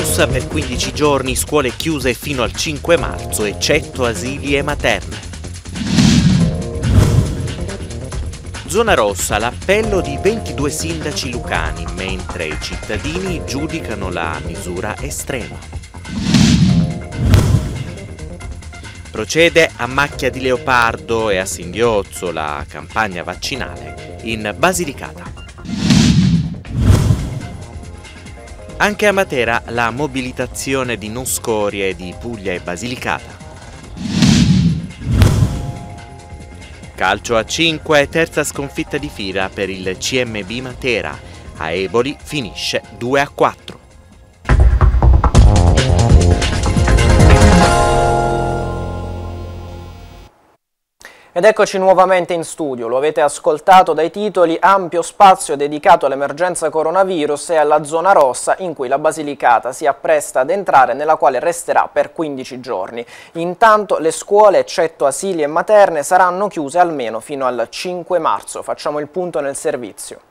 rossa per 15 giorni, scuole chiuse fino al 5 marzo, eccetto asili e materne. Zona rossa, l'appello di 22 sindaci lucani, mentre i cittadini giudicano la misura estrema. Procede a macchia di leopardo e a singhiozzo la campagna vaccinale in Basilicata. Anche a Matera la mobilitazione di non scorie di Puglia e Basilicata. Calcio a 5, e terza sconfitta di fila per il CMB Matera. A Eboli finisce 2 a 4. Ed eccoci nuovamente in studio, lo avete ascoltato dai titoli, ampio spazio dedicato all'emergenza coronavirus e alla zona rossa in cui la Basilicata si appresta ad entrare nella quale resterà per 15 giorni. Intanto le scuole, eccetto asili e materne, saranno chiuse almeno fino al 5 marzo. Facciamo il punto nel servizio.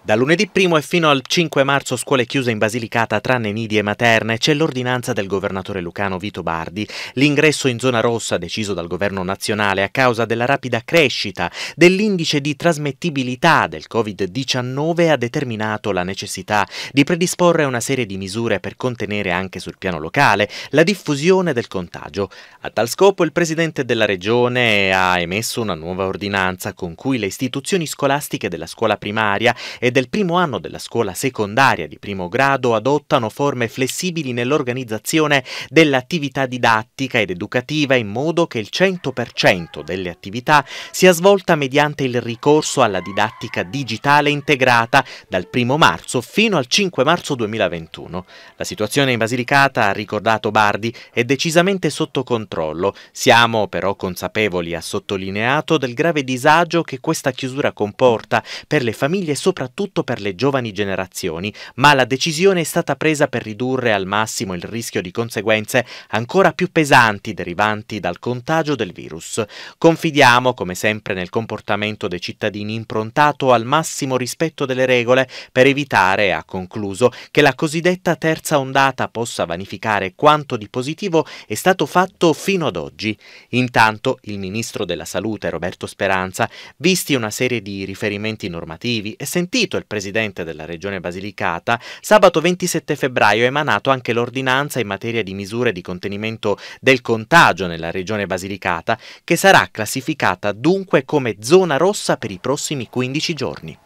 Da lunedì 1 e fino al 5 marzo scuole chiuse in Basilicata tranne nidi e materne c'è l'ordinanza del governatore lucano Vito Bardi. L'ingresso in zona rossa deciso dal governo nazionale a causa della rapida crescita dell'indice di trasmettibilità del Covid-19 ha determinato la necessità di predisporre una serie di misure per contenere anche sul piano locale la diffusione del contagio. A tal scopo il presidente della regione ha emesso una nuova ordinanza con cui le istituzioni scolastiche della scuola primaria e e del primo anno della scuola secondaria di primo grado adottano forme flessibili nell'organizzazione dell'attività didattica ed educativa in modo che il 100% delle attività sia svolta mediante il ricorso alla didattica digitale integrata dal 1 marzo fino al 5 marzo 2021. La situazione in Basilicata, ha ricordato Bardi, è decisamente sotto controllo. Siamo però consapevoli, ha sottolineato, del grave disagio che questa chiusura comporta per le famiglie soprattutto soprattutto per le giovani generazioni, ma la decisione è stata presa per ridurre al massimo il rischio di conseguenze ancora più pesanti derivanti dal contagio del virus. Confidiamo, come sempre, nel comportamento dei cittadini improntato al massimo rispetto delle regole per evitare, ha concluso, che la cosiddetta terza ondata possa vanificare quanto di positivo è stato fatto fino ad oggi. Intanto il ministro della Salute Roberto Speranza, visti una serie di riferimenti normativi e sentiti ribadito il presidente della regione Basilicata, sabato 27 febbraio ha emanato anche l'ordinanza in materia di misure di contenimento del contagio nella regione Basilicata, che sarà classificata dunque come zona rossa per i prossimi 15 giorni.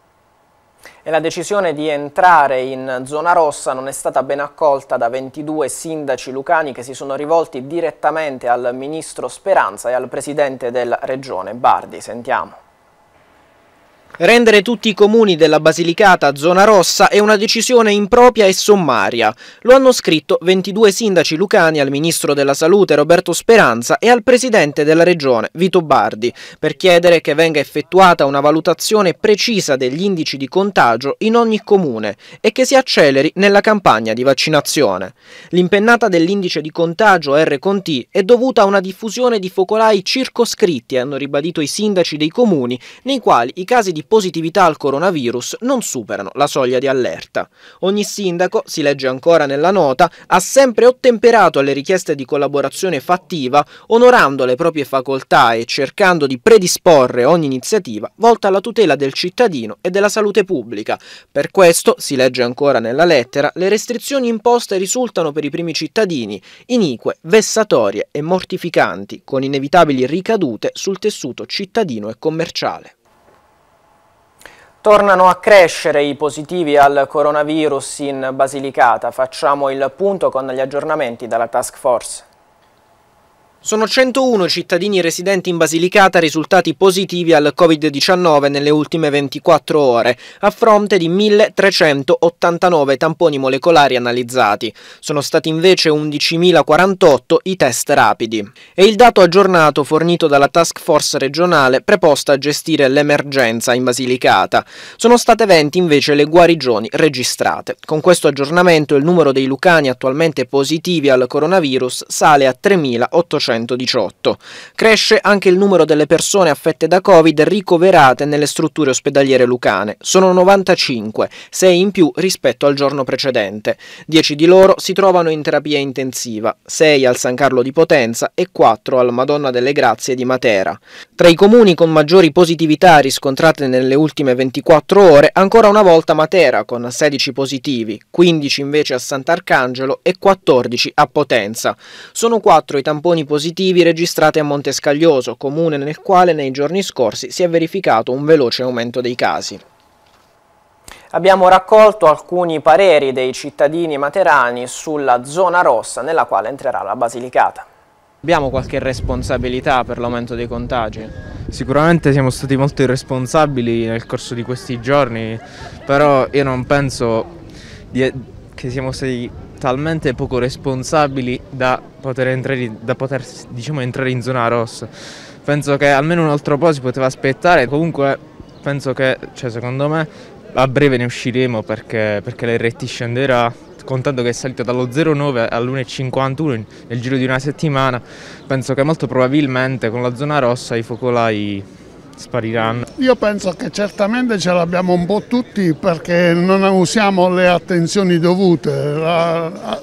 E la decisione di entrare in zona rossa non è stata ben accolta da 22 sindaci lucani che si sono rivolti direttamente al ministro Speranza e al presidente della regione Bardi. Sentiamo. Rendere tutti i comuni della Basilicata zona rossa è una decisione impropria e sommaria. Lo hanno scritto 22 sindaci lucani al ministro della Salute Roberto Speranza e al presidente della regione Vito Bardi per chiedere che venga effettuata una valutazione precisa degli indici di contagio in ogni comune e che si acceleri nella campagna di vaccinazione. L'impennata dell'indice di contagio R con T è dovuta a una diffusione di focolai circoscritti, hanno ribadito i sindaci dei comuni, nei quali i casi di di positività al coronavirus non superano la soglia di allerta. Ogni sindaco, si legge ancora nella nota, ha sempre ottemperato alle richieste di collaborazione fattiva, onorando le proprie facoltà e cercando di predisporre ogni iniziativa volta alla tutela del cittadino e della salute pubblica. Per questo, si legge ancora nella lettera, le restrizioni imposte risultano per i primi cittadini inique, vessatorie e mortificanti, con inevitabili ricadute sul tessuto cittadino e commerciale. Tornano a crescere i positivi al coronavirus in Basilicata. Facciamo il punto con gli aggiornamenti dalla task force. Sono 101 cittadini residenti in Basilicata risultati positivi al Covid-19 nelle ultime 24 ore, a fronte di 1.389 tamponi molecolari analizzati. Sono stati invece 11.048 i test rapidi. È il dato aggiornato fornito dalla task force regionale preposta a gestire l'emergenza in Basilicata. Sono state 20 invece le guarigioni registrate. Con questo aggiornamento il numero dei lucani attualmente positivi al coronavirus sale a 3.800. 418. Cresce anche il numero delle persone affette da Covid ricoverate nelle strutture ospedaliere lucane. Sono 95, 6 in più rispetto al giorno precedente. 10 di loro si trovano in terapia intensiva, 6 al San Carlo di Potenza e 4 al Madonna delle Grazie di Matera. Tra i comuni con maggiori positività riscontrate nelle ultime 24 ore, ancora una volta Matera con 16 positivi, 15 invece a Sant'Arcangelo e 14 a Potenza. Sono 4 i tamponi positivi positivi registrati a Montescaglioso, comune nel quale nei giorni scorsi si è verificato un veloce aumento dei casi. Abbiamo raccolto alcuni pareri dei cittadini materani sulla zona rossa nella quale entrerà la Basilicata. Abbiamo qualche responsabilità per l'aumento dei contagi? Sicuramente siamo stati molto irresponsabili nel corso di questi giorni, però io non penso di, che siamo stati talmente poco responsabili da poter entrare, da poter, diciamo, entrare in zona rossa. Penso che almeno un altro po' si poteva aspettare, comunque penso che, cioè, secondo me, a breve ne usciremo perché, perché l'RT scenderà, contando che è salito dallo 0,9 all'1,51 nel giro di una settimana, penso che molto probabilmente con la zona rossa i focolai spariranno? Io penso che certamente ce l'abbiamo un po' tutti perché non usiamo le attenzioni dovute. La,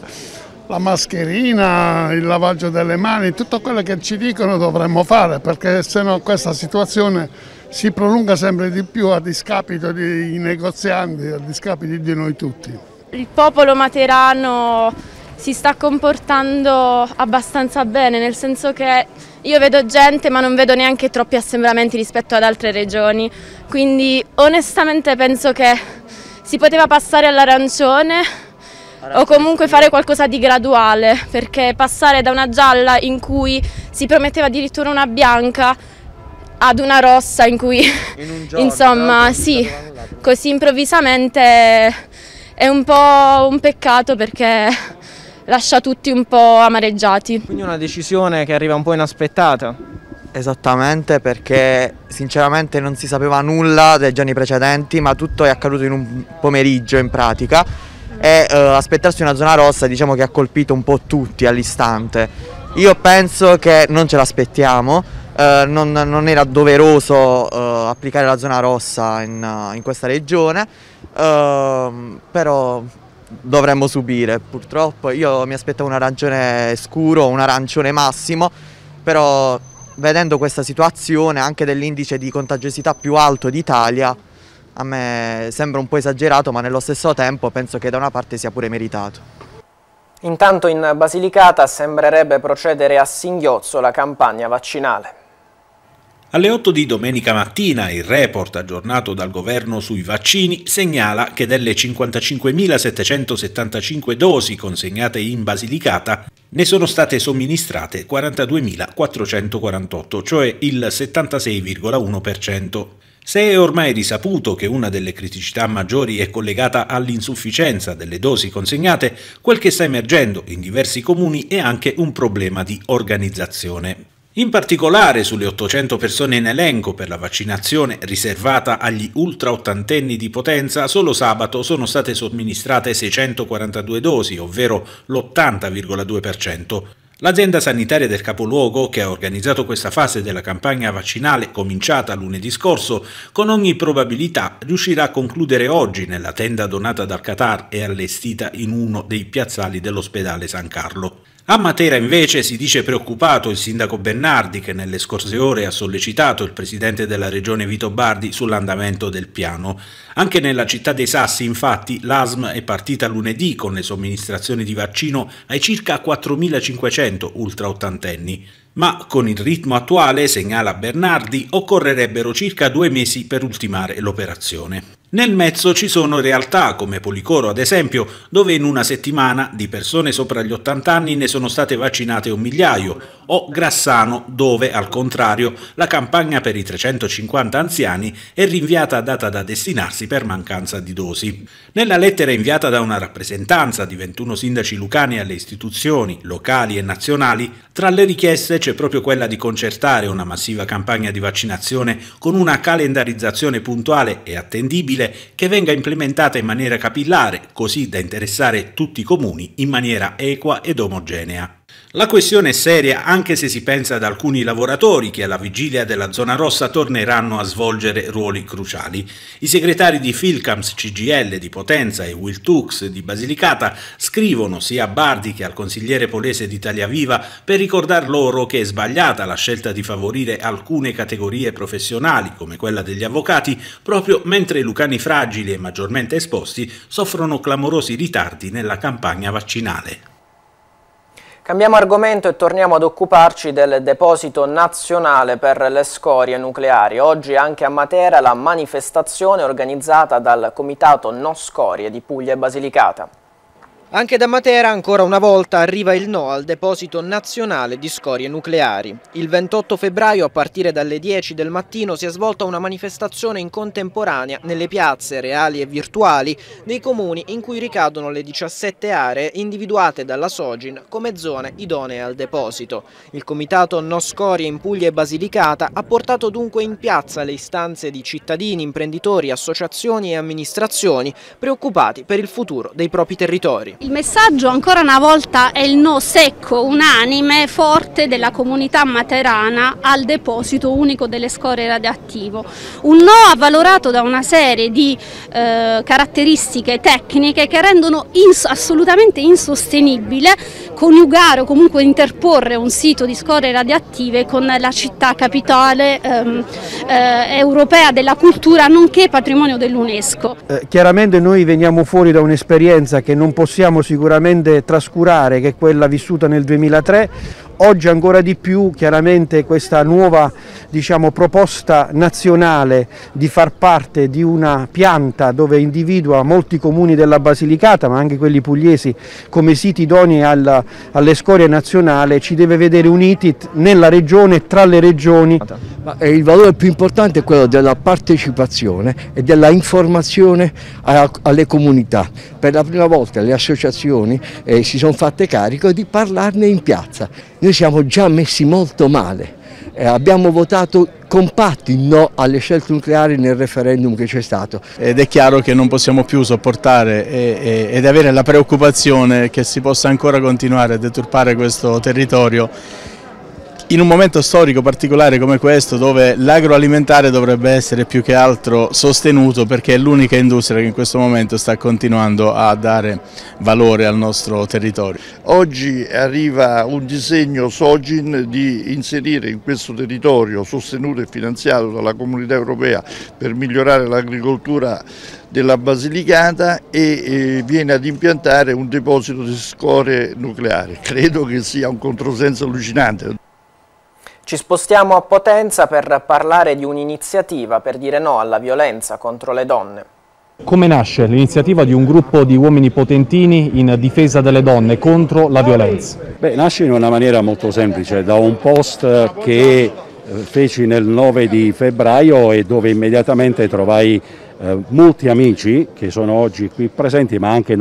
la mascherina, il lavaggio delle mani, tutto quello che ci dicono dovremmo fare perché se no questa situazione si prolunga sempre di più a discapito dei negozianti, a discapito di noi tutti. Il popolo materano si sta comportando abbastanza bene, nel senso che io vedo gente ma non vedo neanche troppi assembramenti rispetto ad altre regioni, quindi onestamente penso che si poteva passare all'arancione o comunque fare qualcosa di graduale, perché passare da una gialla in cui si prometteva addirittura una bianca ad una rossa in cui, in giorno, insomma, sì, così improvvisamente è un po' un peccato perché lascia tutti un po' amareggiati. Quindi una decisione che arriva un po' inaspettata. Esattamente perché sinceramente non si sapeva nulla dei giorni precedenti ma tutto è accaduto in un pomeriggio in pratica e eh, aspettarsi una zona rossa diciamo che ha colpito un po' tutti all'istante. Io penso che non ce l'aspettiamo, eh, non, non, era doveroso eh, applicare la zona rossa in, in questa regione, ehm, però dovremmo subire. Purtroppo io mi aspettavo un arancione scuro, un arancione massimo, però vedendo questa situazione anche dell'indice di contagiosità più alto d'Italia, a me sembra un po' esagerato, ma nello stesso tempo penso che da una parte sia pure meritato. Intanto in Basilicata sembrerebbe procedere a singhiozzo la campagna vaccinale. Alle 8 di domenica mattina il report aggiornato dal governo sui vaccini segnala che delle 55.775 dosi consegnate in Basilicata ne sono state somministrate 42.448, cioè il 76,1%. Se è ormai risaputo che una delle criticità maggiori è collegata all'insufficienza delle dosi consegnate, quel che sta emergendo in diversi comuni è anche un problema di organizzazione. In particolare sulle 800 persone in elenco per la vaccinazione riservata agli ultra ottantenni di potenza, solo sabato sono state somministrate 642 dosi, ovvero l'80,2%. L'azienda sanitaria del capoluogo, che ha organizzato questa fase della campagna vaccinale cominciata lunedì scorso, con ogni probabilità riuscirà a concludere oggi nella tenda donata dal Qatar e allestita in uno dei piazzali dell'ospedale San Carlo. A Matera invece si dice preoccupato il sindaco Bernardi che nelle scorse ore ha sollecitato il presidente della regione Vito Bardi sull'andamento del piano. Anche nella città dei Sassi infatti l'ASM è partita lunedì con le somministrazioni di vaccino ai circa 4.500 ultraottantenni. Ma con il ritmo attuale, segnala Bernardi, occorrerebbero circa due mesi per ultimare l'operazione. Nel mezzo ci sono realtà come Policoro, ad esempio, dove in una settimana di persone sopra gli 80 anni ne sono state vaccinate un migliaio, o Grassano, dove, al contrario, la campagna per i 350 anziani è rinviata a data da destinarsi per mancanza di dosi. Nella lettera inviata da una rappresentanza di 21 sindaci lucani alle istituzioni locali e nazionali, tra le richieste c'è proprio quella di concertare una massiva campagna di vaccinazione con una calendarizzazione puntuale e attendibile difficile che venga implementata in maniera capillare, così da interessare tutti i comuni in maniera equa ed omogenea. La questione è seria anche se si pensa ad alcuni lavoratori che alla vigilia della zona rossa torneranno a svolgere ruoli cruciali. I segretari di Filcams CGL di Potenza e Will Tux di Basilicata scrivono sia a Bardi che al consigliere polese di Italia Viva per ricordar loro che è sbagliata la scelta di favorire alcune categorie professionali come quella degli avvocati proprio mentre i lucani fragili e maggiormente esposti soffrono clamorosi ritardi nella campagna vaccinale. Cambiamo argomento e torniamo ad occuparci del deposito nazionale per le scorie nucleari. Oggi anche a Matera la manifestazione organizzata dal comitato No Scorie di Puglia e Basilicata. Anche da Matera ancora una volta arriva il no al deposito nazionale di scorie nucleari. Il 28 febbraio a partire dalle 10 del mattino si è svolta una manifestazione in contemporanea nelle piazze reali e virtuali dei comuni in cui ricadono le 17 aree individuate dalla Sogin come zone idonee al deposito. Il comitato No Scorie in Puglia e Basilicata ha portato dunque in piazza le istanze di cittadini, imprenditori, associazioni e amministrazioni preoccupati per il futuro dei propri territori. Il messaggio ancora una volta è il no secco, unanime, forte della comunità materana al deposito unico delle scorie radioattivo. Un no avvalorato da una serie di eh, caratteristiche tecniche che rendono ins assolutamente insostenibile coniugare o comunque interporre un sito di scorie radioattive con la città capitale ehm, eh, europea della cultura nonché patrimonio dell'UNESCO. Eh, chiaramente noi veniamo fuori da un'esperienza che non possiamo sicuramente trascurare, che è quella vissuta nel 2003, Oggi ancora di più chiaramente questa nuova diciamo, proposta nazionale di far parte di una pianta dove individua molti comuni della Basilicata ma anche quelli pugliesi come siti idonei alla, alle scorie nazionali ci deve vedere uniti nella regione e tra le regioni. Ma eh, il valore più importante è quello della partecipazione e della informazione a, alle comunità. Per la prima volta le associazioni eh, si sono fatte carico di parlarne in piazza noi siamo già messi molto male. Eh, abbiamo votato compatti no alle scelte nucleari nel referendum che c'è stato. Ed è chiaro che non possiamo più sopportare e, e, ed avere la preoccupazione che si possa ancora continuare a deturpare questo territorio in un momento storico particolare come questo dove l'agroalimentare dovrebbe essere più che altro sostenuto perché è l'unica industria che in questo momento sta continuando a dare valore al nostro territorio. Oggi arriva un disegno Sogin di inserire in questo territorio sostenuto e finanziato dalla comunità europea per migliorare l'agricoltura della Basilicata e viene ad impiantare un deposito di scorie nucleari. Credo che sia un controsenso allucinante. Ci spostiamo a Potenza per parlare di un'iniziativa per dire no alla violenza contro le donne. Come nasce l'iniziativa di un gruppo di uomini potentini in difesa delle donne contro la violenza? Beh, nasce in una maniera molto semplice, da un post che eh, feci nel 9 di febbraio e dove immediatamente trovai eh, molti amici che sono oggi qui presenti ma anche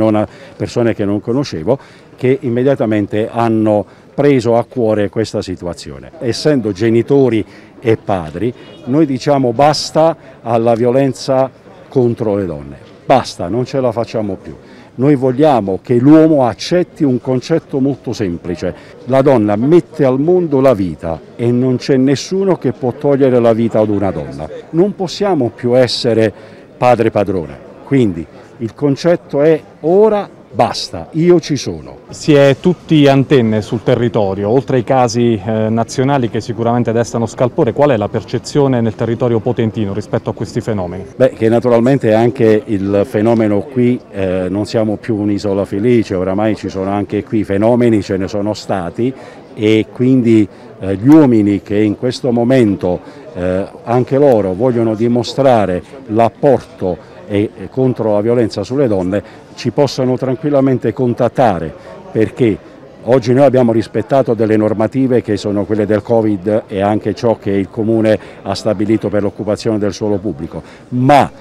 persone che non conoscevo che immediatamente hanno preso a cuore questa situazione. Essendo genitori e padri, noi diciamo basta alla violenza contro le donne, basta, non ce la facciamo più. Noi vogliamo che l'uomo accetti un concetto molto semplice, la donna mette al mondo la vita e non c'è nessuno che può togliere la vita ad una donna. Non possiamo più essere padre padrone, quindi il concetto è ora basta, io ci sono. Si è tutti antenne sul territorio, oltre ai casi eh, nazionali che sicuramente destano scalpore, qual è la percezione nel territorio potentino rispetto a questi fenomeni? Beh, che naturalmente anche il fenomeno qui, eh, non siamo più un'isola felice, oramai ci sono anche qui fenomeni, ce ne sono stati e quindi eh, gli uomini che in questo momento eh, anche loro vogliono dimostrare l'apporto e contro la violenza sulle donne ci possano tranquillamente contattare perché oggi noi abbiamo rispettato delle normative che sono quelle del Covid e anche ciò che il Comune ha stabilito per l'occupazione del suolo pubblico, ma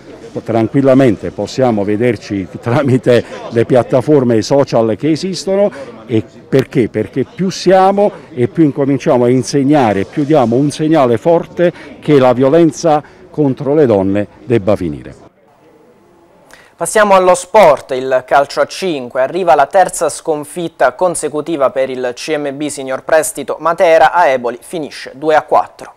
tranquillamente possiamo vederci tramite le piattaforme social che esistono e perché? Perché più siamo e più incominciamo a insegnare, più diamo un segnale forte che la violenza contro le donne debba finire. Passiamo allo sport, il calcio a 5. Arriva la terza sconfitta consecutiva per il CMB Signor Prestito Matera a Eboli, finisce 2 a 4.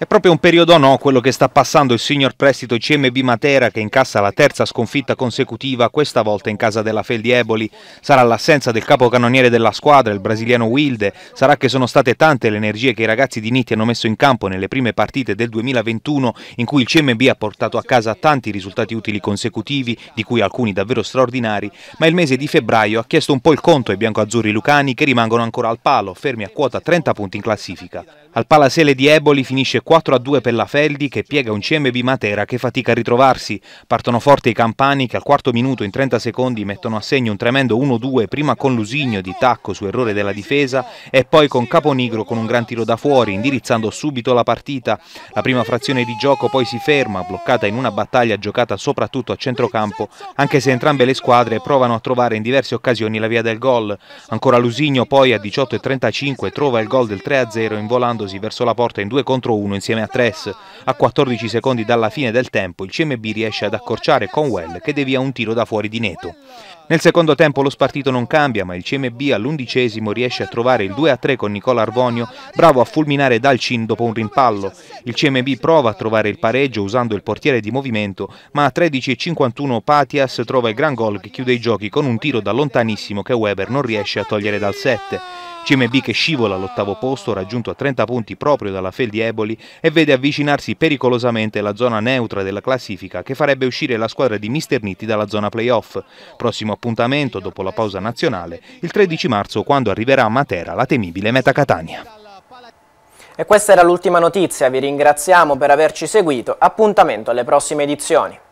È proprio un periodo no quello che sta passando il signor prestito CMB Matera che incassa la terza sconfitta consecutiva, questa volta in casa della Feldieboli. Sarà l'assenza del capocannoniere della squadra, il brasiliano Wilde, sarà che sono state tante le energie che i ragazzi di Nitti hanno messo in campo nelle prime partite del 2021 in cui il CMB ha portato a casa tanti risultati utili consecutivi, di cui alcuni davvero straordinari, ma il mese di febbraio ha chiesto un po' il conto ai biancoazzurri lucani che rimangono ancora al palo, fermi a quota 30 punti in classifica. Al Palasele di Eboli finisce 4-2 per la Feldi che piega un CMB Matera che fatica a ritrovarsi. Partono forti i campani che al quarto minuto in 30 secondi mettono a segno un tremendo 1-2 prima con Lusigno di tacco su errore della difesa e poi con Caponigro con un gran tiro da fuori indirizzando subito la partita. La prima frazione di gioco poi si ferma bloccata in una battaglia giocata soprattutto a centrocampo anche se entrambe le squadre provano a trovare in diverse occasioni la via del gol. Ancora Lusigno poi a 18-35 trova il gol del 3-0 involando lanciandosi verso la porta in 2 contro 1 insieme a Tress. A 14 secondi dalla fine del tempo il CMB riesce ad accorciare Conwell che devia un tiro da fuori di netto. Nel secondo tempo lo spartito non cambia, ma il CMB all'undicesimo riesce a trovare il 2-3 a con Nicola Arvonio, bravo a fulminare Dalcin dopo un rimpallo. Il CMB prova a trovare il pareggio usando il portiere di movimento, ma a 13 e 51 Patias trova il gran gol che chiude i giochi con un tiro da lontanissimo che Weber non riesce a togliere dal 7. CMB che scivola all'ottavo posto raggiunto a 30 punti proprio dalla Fel di Eboli e vede avvicinarsi pericolosamente la zona neutra della classifica che farebbe uscire la squadra di Mister Nitti dalla zona playoff. Prossimo appuntamento dopo la pausa nazionale il 13 marzo quando arriverà a Matera la temibile Meta Catania. E questa era l'ultima notizia, vi ringraziamo per averci seguito, appuntamento alle prossime edizioni.